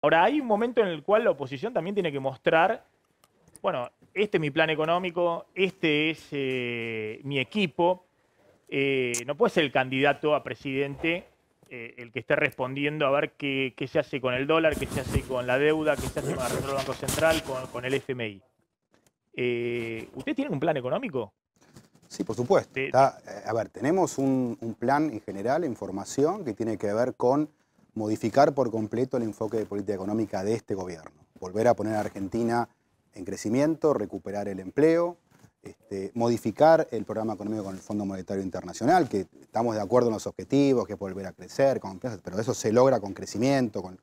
Ahora, hay un momento en el cual la oposición también tiene que mostrar, bueno, este es mi plan económico, este es eh, mi equipo, eh, no puede ser el candidato a presidente eh, el que esté respondiendo a ver qué, se hace con el dólar, qué se hace con la deuda, qué se hace con el Banco Central, con, el FMI. ¿Usted tiene un plan económico? Sí, por supuesto. a ver, tenemos un, un plan en general en formación que tiene que ver con modificar por completo el enfoque de política económica de este gobierno, volver a poner a Argentina en crecimiento, recuperar el empleo, este, modificar el programa económico con el Fondo Monetario Internacional, que estamos de acuerdo en los objetivos, que es volver a crecer, con, pero eso se logra con crecimiento, con,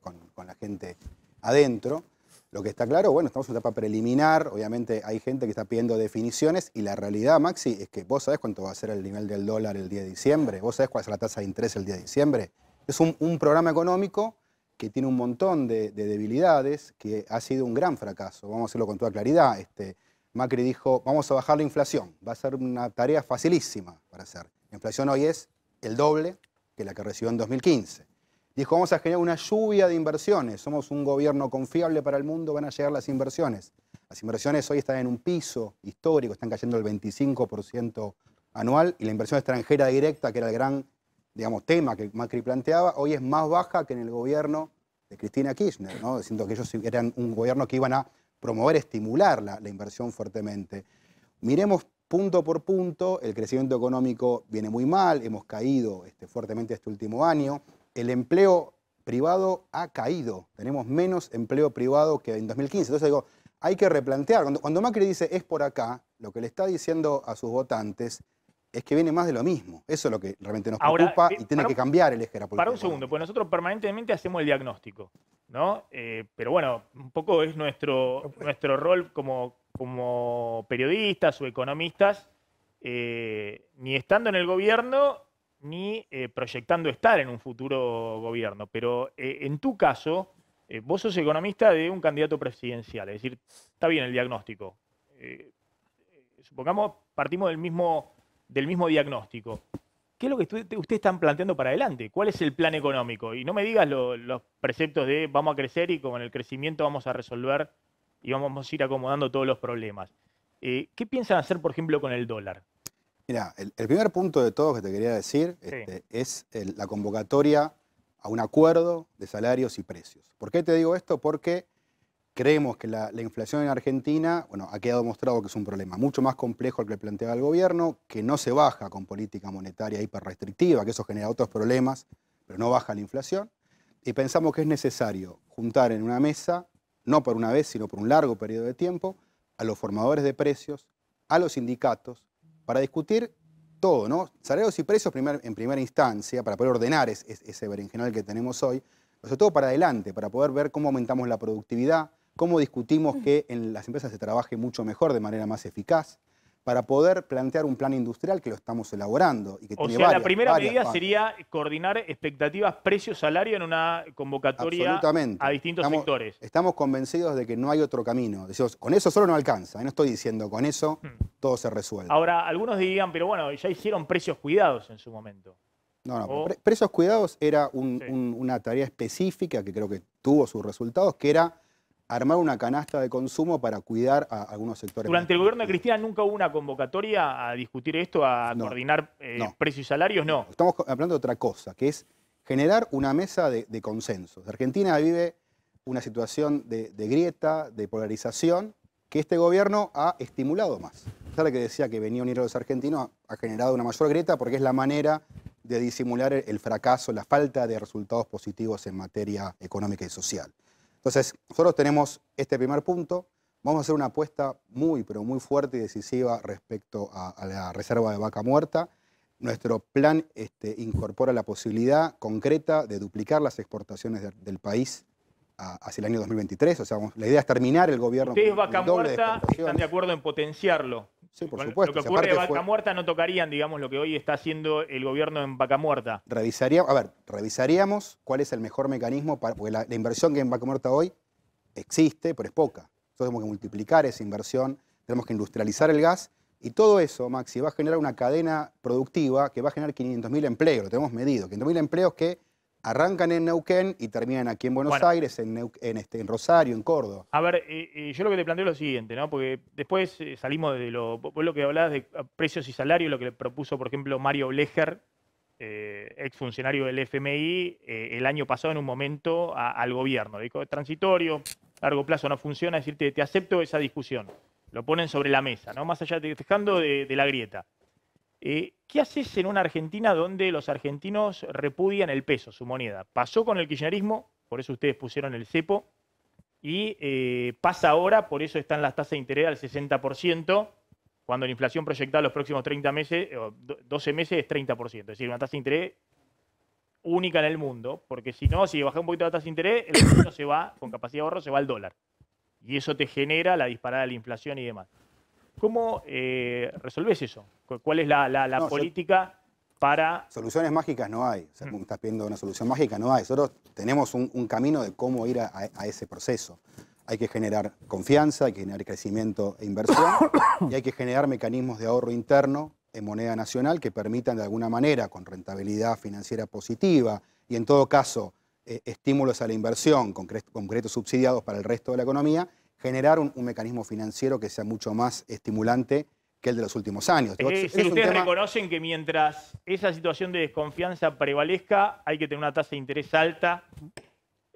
la gente adentro. Lo que está claro, bueno, estamos en una etapa preliminar, obviamente hay gente que está pidiendo definiciones y la realidad, Maxi, es que vos sabés cuánto va a ser el nivel del dólar el día de diciembre, vos sabés cuál es la tasa de interés el día de diciembre, es un, programa económico que tiene un montón de, debilidades, que ha sido un gran fracaso, vamos a hacerlo con toda claridad. Este, Macri dijo, vamos a bajar la inflación, va a ser una tarea facilísima para hacer. La inflación hoy es el doble que la que recibió en 2015. Dijo, vamos a generar una lluvia de inversiones, somos un gobierno confiable para el mundo, van a llegar las inversiones. Las inversiones hoy están en un piso histórico, están cayendo el 25% anual y la inversión extranjera directa, que era el gran digamos, tema que Macri planteaba, hoy es más baja que en el gobierno de Cristina Kirchner, ¿no? diciendo que ellos eran un gobierno que iban a promover, estimular la, la inversión fuertemente. Miremos punto por punto, el crecimiento económico viene muy mal, hemos caído este, fuertemente este último año, el empleo privado ha caído, tenemos menos empleo privado que en 2015. Entonces digo, hay que replantear, cuando Macri dice es por acá, lo que le está diciendo a sus votantes es que viene más de lo mismo. Eso es lo que realmente nos preocupa eh, y tiene que cambiar el eje política. Para un segundo, pues nosotros permanentemente hacemos el diagnóstico, ¿no? Eh, pero bueno, un poco es nuestro, nuestro rol como, como periodistas o economistas, eh, ni estando en el gobierno ni proyectando estar en un futuro gobierno. Pero en tu caso, vos sos economista de un candidato presidencial, es decir, está bien el diagnóstico. supongamos, partimos del mismo del mismo diagnóstico. ¿Qué es lo que ustedes están planteando para adelante? ¿Cuál es el plan económico? Y no me digas los preceptos de vamos a crecer y con el crecimiento vamos a resolver y vamos a ir acomodando todos los problemas. Eh, ¿Qué piensan hacer, por ejemplo, con el dólar? Mira, el, primer punto de todo que te quería decir este, es la convocatoria a un acuerdo de salarios y precios. ¿Por qué te digo esto? Porque Creemos que la, inflación en Argentina, bueno, ha quedado mostrado que es un problema mucho más complejo al que planteaba el gobierno, que no se baja con política monetaria hiperrestrictiva, que eso genera otros problemas, pero no baja la inflación. Y pensamos que es necesario juntar en una mesa, no por una vez, sino por un largo periodo de tiempo, a los formadores de precios, a los sindicatos, para discutir todo, ¿no? Salarios y precios en primera instancia, para poder ordenar ese berenjenal que tenemos hoy, sobre todo para adelante, para poder ver cómo aumentamos la productividad, cómo discutimos que en las empresas se trabaje mucho mejor, de manera más eficaz, para poder plantear un plan industrial que lo estamos elaborando. Y que o sea, la primera medida sería coordinar expectativas, precio, salario en una convocatoria a distintos sectores. Estamos convencidos de que no hay otro camino. Decimos, con eso solo no alcanza. ¿eh? no estoy diciendo con eso hmm. todo se resuelve. Ahora, algunos dirían, pero bueno, ya hicieron precios cuidados en su momento. No, no, precios cuidados era una tarea específica que creo que tuvo sus resultados, que era armar una canasta de consumo para cuidar a algunos sectores. Durante el gobierno de Cristina nunca hubo una convocatoria a discutir esto, a coordinar eh, precios y salarios, no. Estamos hablando de otra cosa, que es generar una mesa de, de Argentina vive una situación de, grieta, de polarización, que este gobierno ha estimulado más. A que decía que venía un unir a los argentinos, ha generado una mayor grieta porque es la manera de disimular el fracaso, la falta de resultados positivos en materia económica y social. Entonces, nosotros tenemos este primer punto. Vamos a hacer una apuesta muy, pero muy fuerte y decisiva respecto a, la reserva de vaca muerta. Nuestro plan este, incorpora la posibilidad concreta de duplicar las exportaciones del país hacia el año 2023. O sea, la idea es terminar el gobierno. ¿Ustedes, Vaca Muerta, están de acuerdo en potenciarlo? Sí, por supuesto. Lo que ocurre de Vaca Muerta no tocarían, digamos, lo que hoy está haciendo el gobierno en Vaca Muerta. a ver, revisaríamos cuál es el mejor mecanismo, para, porque la, inversión que hay en Vaca Muerta hoy existe, pero es poca. Entonces tenemos que multiplicar esa inversión, tenemos que industrializar el gas y todo eso, Maxi, va a generar una cadena productiva que va a generar 500.000 empleos, lo tenemos medido, 500.000 empleos que arrancan en Neuquén y terminan aquí en Buenos Aires, en, este, en Rosario, en Córdoba. A ver, eh, eh, yo lo que te planteo es lo siguiente, ¿no? Porque después eh, salimos de lo. Vos lo que hablabas de precios y salarios, lo que le propuso, por ejemplo, Mario Blecher, ex funcionario del FMI, el año pasado en un momento al gobierno. dijo, transitorio, largo plazo no funciona, decirte, te, acepto esa discusión. Lo ponen sobre la mesa, ¿no? Más allá de dejando de la grieta. Eh, ¿Qué haces en una Argentina donde los argentinos repudian el peso, su moneda? Pasó con el kirchnerismo, por eso ustedes pusieron el cepo, y eh, pasa ahora, por eso están las tasas de interés al 60%, cuando la inflación proyectada los próximos 30 meses, o 12 meses es 30%, es decir, una tasa de interés única en el mundo, porque si no, si baja un poquito la tasa de interés, el dinero se va, con capacidad de ahorro, se va al dólar. Y eso te genera la disparada de la inflación y demás. ¿Cómo eh, resolvés eso? ¿Cuál es la, política para...? Soluciones mágicas no hay. O mm. estás pidiendo una solución mágica, no hay. Nosotros tenemos un, camino de cómo ir a, ese proceso. Hay que generar confianza, hay que generar crecimiento e inversión y hay que generar mecanismos de ahorro interno en moneda nacional que permitan de alguna manera, con rentabilidad financiera positiva y en todo caso eh, estímulos a la inversión con, subsidiados para el resto de la economía, generar un, mecanismo financiero que sea mucho más estimulante que el de los últimos años. Eh, si ustedes reconocen que mientras esa situación de desconfianza prevalezca, hay que tener una tasa de interés alta,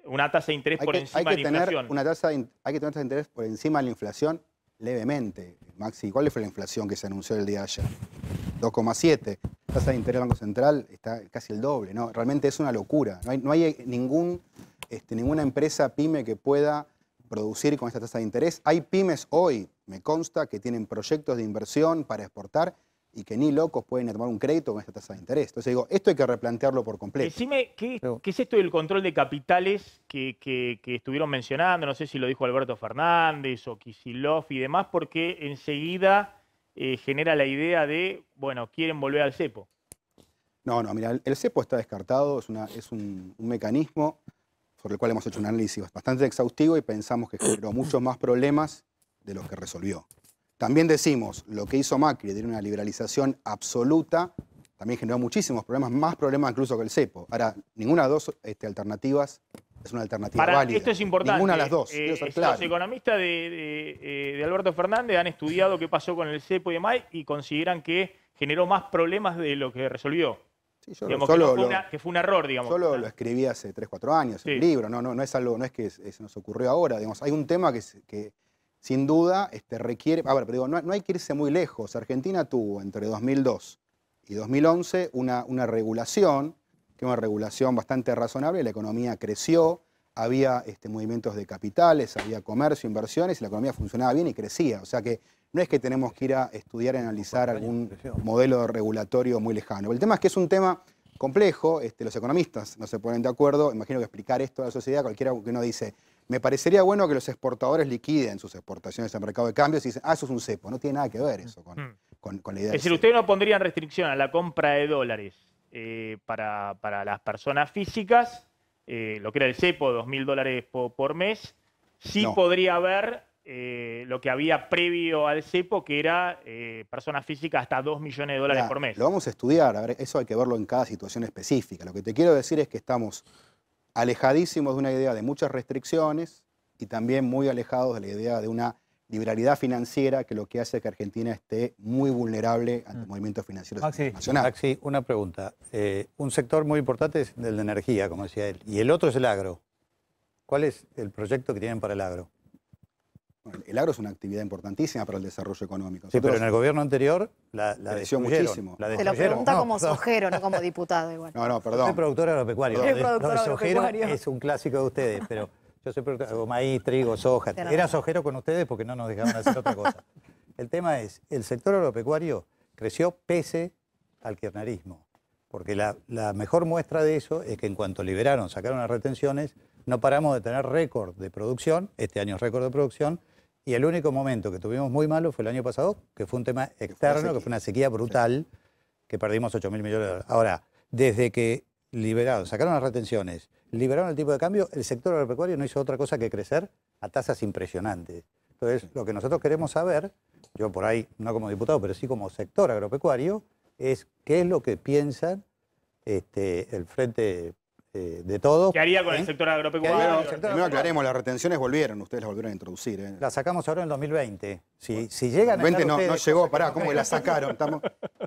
una tasa de interés por encima de la inflación. hay que tener una tasa de interés por encima de la inflación levemente. Maxi, ¿cuál fue la inflación que se anunció el día de ayer? 2,7. Tasa de interés del Banco Central está casi el doble. ¿no? Realmente es una locura. No hay, eh, este, ninguna empresa pyme que pueda producir con esta tasa de interés. Hay pymes hoy, me consta, que tienen proyectos de inversión para exportar y que ni locos pueden tomar un crédito con esta tasa de interés. Entonces digo, esto hay que replantearlo por completo. Decime, ¿qué, es esto del control de capitales que, estuvieron mencionando? No sé si lo dijo Alberto Fernández o Kisilov y demás, porque enseguida eh, genera la idea de, bueno, quieren volver al cepo. No, no, mira, el, cepo está descartado, es, un mecanismo sobre el cual hemos hecho un análisis bastante exhaustivo y pensamos que generó muchos más problemas de los que resolvió. También decimos, lo que hizo Macri de una liberalización absoluta también generó muchísimos problemas, más problemas incluso que el CEPO. Ahora, ninguna de las dos este, alternativas es una alternativa Para, válida. Esto es importante. Ninguna de las dos. los eh, economistas eh, de, Alberto Fernández han estudiado qué pasó con el CEPO y demás y consideran que generó más problemas de lo que resolvió yo que, fue un error, digamos. Solo lo escribí hace 3, 4 años, el libro, no, no, no es algo, no es que se nos ocurrió ahora. Digamos, hay un tema que, sin duda este, requiere, a ver, pero no, hay que irse muy lejos. Argentina tuvo entre 2002 y 2011 una, una regulación, que una regulación bastante razonable, la economía creció, había este, movimientos de capitales, había comercio, inversiones, y la economía funcionaba bien y crecía. O sea que no es que tenemos que ir a estudiar y analizar algún modelo regulatorio muy lejano. El tema es que es un tema complejo, este, los economistas no se ponen de acuerdo, imagino que explicar esto a la sociedad, cualquiera que uno dice, me parecería bueno que los exportadores liquiden sus exportaciones al mercado de cambios y dicen, ah, eso es un cepo, no tiene nada que ver eso con, mm. con, la idea. Es decir, ustedes no pondrían restricción a la compra de dólares eh, para, para las personas físicas eh, lo que era el cepo, dos mil dólares por mes, sí podría haber eh, lo que había previo al cepo, que era eh, personas físicas hasta 2 millones de dólares por mes. Lo vamos a estudiar, a ver, eso hay que verlo en cada situación específica. Lo que te quiero decir es que estamos alejadísimos de una idea de muchas restricciones y también muy alejados de la idea de una liberalidad financiera que lo que hace que Argentina esté muy vulnerable ante mm. movimientos financieros Maxi, una pregunta. Eh, un sector muy importante es el de energía, como decía él, y el otro es el agro. ¿Cuál es el proyecto que tienen para el agro? el agro es una actividad importantísima para el desarrollo económico. sí, pero en el gobierno anterior la, la muchísimo. La lo pregunta como sojero, no como diputado igual. No, no, perdón. Soy productor agropecuario. productor agropecuario. es un clásico de ustedes, pero... Yo siempre hago maíz, trigo, soja. Era sojero con ustedes porque no nos dejaban hacer otra cosa. El tema es, el sector agropecuario creció pese al kirchnerismo, porque la, la mejor muestra de eso es que en cuanto liberaron, sacaron las retenciones, no paramos de tener récord de producción, este año es récord de producción, y el único momento que tuvimos muy malo fue el año pasado, que fue un tema externo, que fue una sequía brutal, que perdimos 8 mil millones de dólares. Ahora, desde que liberaron, sacaron las retenciones, liberaron el tipo de cambio, el sector agropecuario no hizo otra cosa que crecer a tasas impresionantes. Entonces, lo que nosotros queremos saber, yo por ahí, no como diputado, pero sí como sector agropecuario, es qué es lo que piensan este, el Frente eh, de todo. ¿Qué haría con el ¿Eh? sector agropecuario? Primero aclaremos, las retenciones volvieron, ustedes las volvieron a introducir. ¿eh? Las sacamos ahora en el 2020. Si, si llegan 2020 no, no llegó, pará, ¿cómo que la sacaron?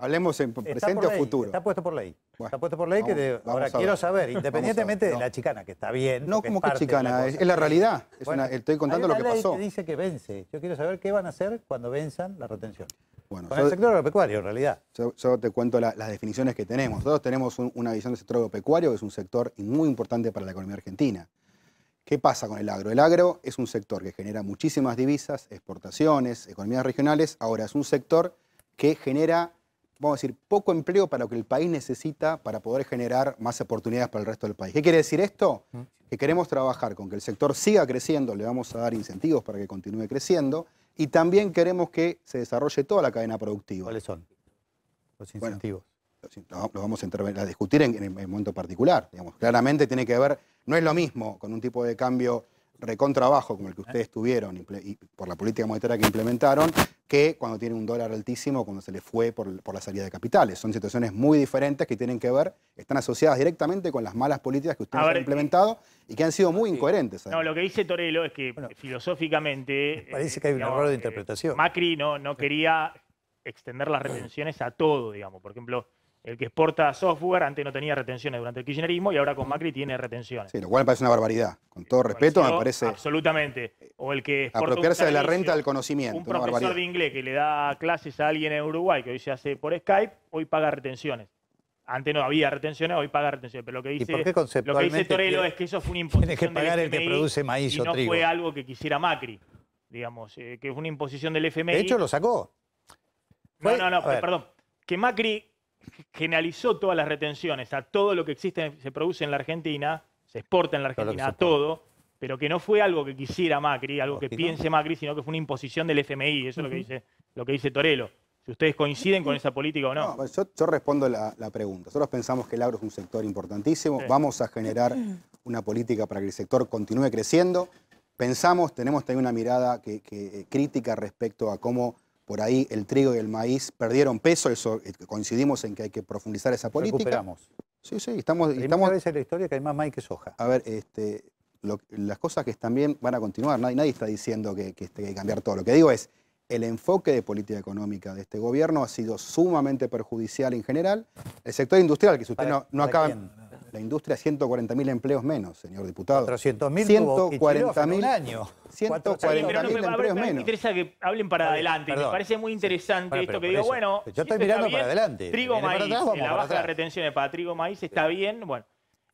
hablemos en presente o futuro. Está puesto por ley. está puesto por ley que ahora quiero saber, independientemente de la chicana, que está bien. No, como que chicana, es, la realidad. estoy contando lo que ley pasó. Que dice que vence. Yo quiero saber qué van a hacer cuando venzan la retención el sector agropecuario, en realidad. Yo, te cuento las definiciones que tenemos. Todos tenemos una visión del sector agropecuario, que es un sector muy importante para la economía argentina. ¿Qué pasa con el agro? El agro es un sector que genera muchísimas divisas, exportaciones, economías regionales. Ahora es un sector que genera, vamos a decir, poco empleo para lo que el país necesita para poder generar más oportunidades para el resto del país. ¿Qué quiere decir esto? Mm. Que queremos trabajar con que el sector siga creciendo, le vamos a dar incentivos para que continúe creciendo, y también queremos que se desarrolle toda la cadena productiva. ¿Cuáles son los incentivos? los, vamos a, a discutir en, en, momento particular. Claramente tiene que ver, no es lo mismo con un tipo de cambio recontrabajo como el que ustedes tuvieron y por la política monetaria que implementaron, que cuando tiene un dólar altísimo, cuando se le fue por, la salida de capitales. Son situaciones muy diferentes que tienen que ver, están asociadas directamente con las malas políticas que ustedes han eh, implementado y que han sido muy incoherentes. No, lo que dice Torello es que filosóficamente... Eh, parece que hay un error de eh, interpretación. Macri no, no quería extender las retenciones a todo, digamos. Por ejemplo, el que exporta software, antes no tenía retenciones durante el kirchnerismo y ahora con Macri tiene retenciones. Sí, lo cual me parece una barbaridad. Con todo respeto, me parece. Absolutamente. O el que exporta apropiarse de la renta del conocimiento. Un profesor de inglés que le da clases a alguien en Uruguay que hoy se hace por Skype, hoy paga retenciones. Antes no había retenciones, hoy paga retenciones. Pero lo que dice, Torello es que eso fue una imposición. Tiene que pagar el que produce maíz y no fue algo que quisiera Macri, digamos, eh, que fue una imposición del FMI. De hecho, lo sacó. Bueno, no, no, perdón. Que Macri generalizó todas las retenciones a todo lo que existe, se produce en la Argentina, se exporta en la Argentina, a todo, pero que no fue algo que quisiera Macri, algo que piense Macri, sino que fue una imposición del FMI, eso es lo que dice, lo que dice Torello. Si ustedes coinciden con esa política o no. yo, respondo la, pregunta. Nosotros pensamos que el agro es un sector importantísimo. Vamos a generar una política para que el sector continúe creciendo. Pensamos, tenemos también una mirada que, que, eh, crítica respecto a cómo por ahí el trigo y el maíz perdieron peso, eso eh, coincidimos en que hay que profundizar esa política. Recuperamos. Sí, sí, estamos... Primera vez en la historia que hay más maíz que soja. A ver, este, las cosas que están bien van a continuar, nadie, nadie está diciendo que, este, que, hay que cambiar todo, lo que digo es, el enfoque de política económica de este gobierno ha sido sumamente perjudicial en general. El sector industrial, que si usted no, no acaba la industria 140.000 empleos menos, señor diputado. 400.000 140.000 año. 140.000 empleos menos. Me interesa que hablen para adelante. Me parece muy interesante esto que digo, bueno... Yo estoy mirando para adelante. Trigo, maíz, la baja de retención de para trigo, maíz está bien, bueno.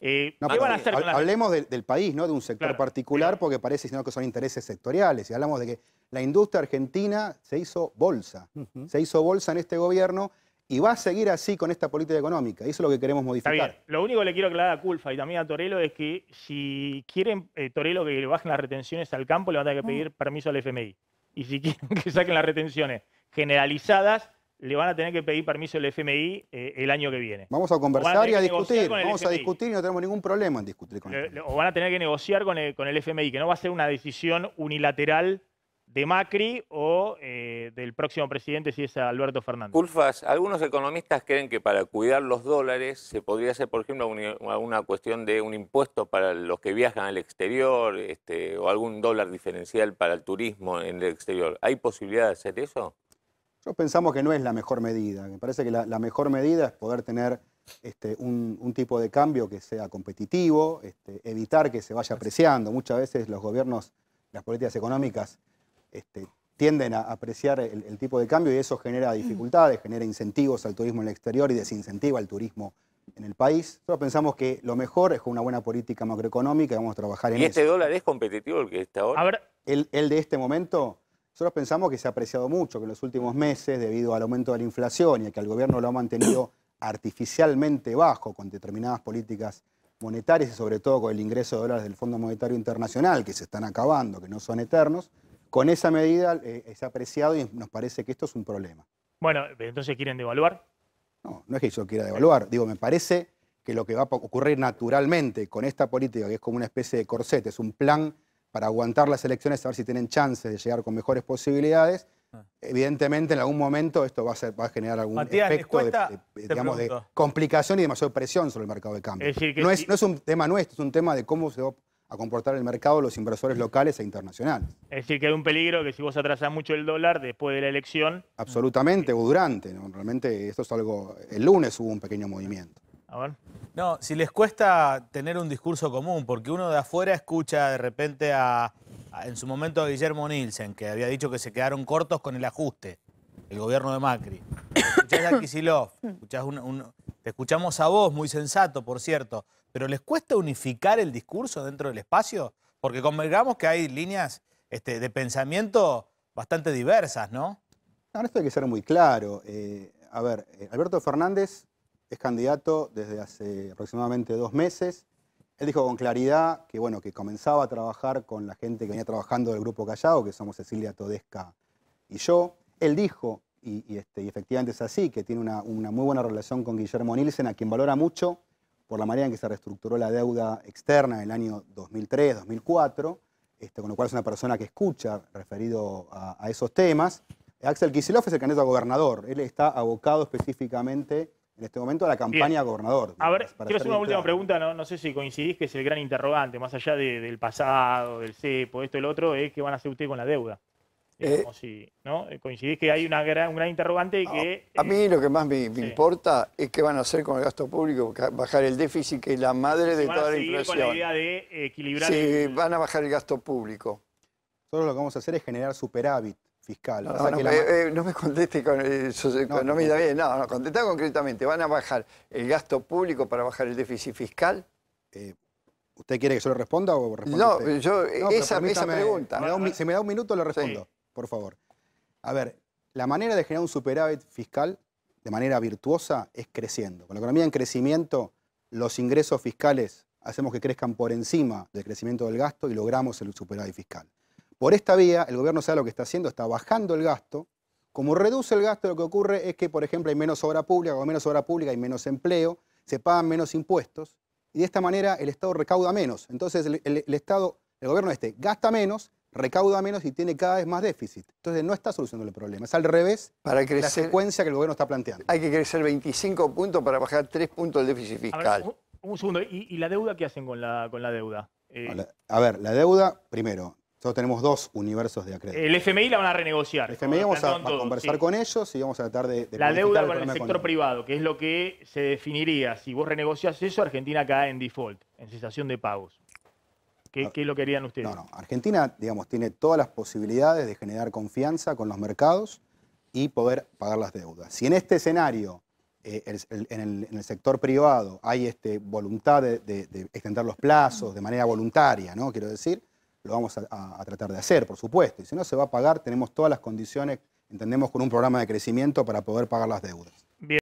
Eh, van a hacer Hablemos del, país, no de un sector particular, porque parece sino que son intereses sectoriales. Y hablamos de que la industria argentina se hizo bolsa. Se hizo bolsa en este gobierno y va a seguir así con esta política económica. Eso es lo que queremos modificar. Lo único que le quiero aclarar a Culfa y también a Torelo es que si quieren, eh, Torelo, que le bajen las retenciones al campo, le van a tener que pedir permiso al FMI. Y si quieren que saquen las retenciones generalizadas, le van a tener que pedir permiso al FMI eh, el año que viene. Vamos a conversar y a discutir. Vamos a discutir y no tenemos ningún problema en discutir con ellos. Este o van a tener que negociar con el FMI, que no va a ser una decisión unilateral de Macri o eh, del próximo presidente, si es Alberto Fernández. Culfas, algunos economistas creen que para cuidar los dólares se podría hacer, por ejemplo, una, cuestión de un impuesto para los que viajan al exterior este, o algún dólar diferencial para el turismo en el exterior. ¿Hay posibilidad de hacer eso? Nosotros pensamos que no es la mejor medida. Me parece que la, mejor medida es poder tener este, un, tipo de cambio que sea competitivo, este, evitar que se vaya apreciando. Muchas veces los gobiernos, las políticas económicas este, tienden a apreciar el, tipo de cambio y eso genera dificultades, genera incentivos al turismo en el exterior y desincentiva al turismo en el país. Nosotros pensamos que lo mejor es con una buena política macroeconómica y vamos a trabajar en ¿Y este dólar es competitivo el que está ahora? el, de este momento... Nosotros pensamos que se ha apreciado mucho, que en los últimos meses, debido al aumento de la inflación y a que el gobierno lo ha mantenido artificialmente bajo con determinadas políticas monetarias y sobre todo con el ingreso de dólares del Fondo Monetario Internacional, que se están acabando, que no son eternos, con esa medida eh, es apreciado y nos parece que esto es un problema. Bueno, entonces quieren devaluar. No, no es que yo quiera devaluar. Digo, me parece que lo que va a ocurrir naturalmente con esta política, que es como una especie de corset, es un plan para aguantar las elecciones, a ver si tienen chances de llegar con mejores posibilidades. Ah. Evidentemente, en algún momento esto va a, generar algún efecto de, digamos, de, complicación y demasiada presión sobre el mercado de cambio. no, es, no es un tema nuestro, es un tema de cómo se va a comportar el mercado los inversores locales e internacionales. Es decir, que hay un peligro que si vos atrasás mucho el dólar después de la elección... Absolutamente, eh, o durante. ¿no? Realmente esto es algo... El lunes hubo un pequeño movimiento. A ver. No, si les cuesta tener un discurso común, porque uno de afuera escucha de repente a, en su momento a Guillermo Nielsen, que había dicho que se quedaron cortos con el ajuste, el gobierno de Macri. escuchás a Kicillof, te escuchamos a vos, muy sensato, por cierto pero ¿les cuesta unificar el discurso dentro del espacio? Porque convengamos que hay líneas este, de pensamiento bastante diversas, ¿no? esto hay que ser muy claro. Eh, a ver, eh, Alberto Fernández es candidato desde hace aproximadamente dos meses. Él dijo con claridad que, bueno, que comenzaba a trabajar con la gente que venía trabajando del Grupo Callao, que somos Cecilia Todesca y yo. Él dijo, y, este, efectivamente es así, que tiene una, una muy buena relación con Guillermo Nielsen, a quien valora mucho, por la manera en que se reestructuró la deuda externa en el año 2003, 2004, este, con lo cual es una persona que escucha referido a, esos temas. Axel Kicillof es el candidato a gobernador. Él está abocado específicamente en este momento a la campaña gobernador. A ver, quiero hacer una última pregunta, no, sé si coincidís que es el gran interrogante, más allá del pasado, del CEPO, esto y lo otro, es qué van a hacer ustedes con la deuda. Eh, si, ¿no? Eh, coincidís que hay una gran, un gran interrogante que... A, mí eh, lo que más me, importa es qué van a hacer con el gasto público, bajar el déficit, que es la madre de toda la inflación. de Sí, van a bajar el gasto público. Nosotros lo que vamos a hacer es generar superávit fiscal. No, me conteste con, no, me da bien, no, no, concretamente. ¿Van a bajar el gasto público para bajar el déficit fiscal? ¿Usted quiere que yo le responda o responda No, yo, esa, pregunta. si me da un minuto, le respondo por favor. A ver, la manera de generar un superávit fiscal de manera virtuosa es creciendo. Con la economía en crecimiento, los ingresos fiscales hacemos que crezcan por encima del crecimiento del gasto y logramos el superávit fiscal. Por esta vía, el gobierno sabe lo que está haciendo, está bajando el gasto. Como reduce el gasto, lo que ocurre es que, por ejemplo, hay menos obra pública, con menos obra pública hay menos empleo, se pagan menos impuestos y de esta manera el Estado recauda menos. Entonces el, Estado, el gobierno este, gasta menos recauda menos y tiene cada vez más déficit. Entonces no está solucionando el problema. Es al revés para crecer, la secuencia que el gobierno está planteando. Hay que crecer 25 puntos para bajar 3 puntos el déficit fiscal. un, segundo, ¿Y, la deuda qué hacen con la, con la deuda? Eh, a ver, la deuda, primero, nosotros tenemos dos universos de acreedores. El FMI la van a renegociar. El FMI vamos a, conversar con ellos y vamos a tratar de... la deuda con el sector privado, que es lo que se definiría. Si vos renegociás eso, Argentina cae en default, en cesación de pagos. ¿Qué, ah, lo querían ustedes? No, no. Argentina, digamos, tiene todas las posibilidades de generar confianza con los mercados y poder pagar las deudas. Si en este escenario, eh, en, el, sector privado, hay este, voluntad de, extender los plazos de manera voluntaria, ¿no? Quiero decir, lo vamos a, a, tratar de hacer, por supuesto. Y si no se va a pagar, tenemos todas las condiciones, entendemos, con un programa de crecimiento para poder pagar las deudas. Bien.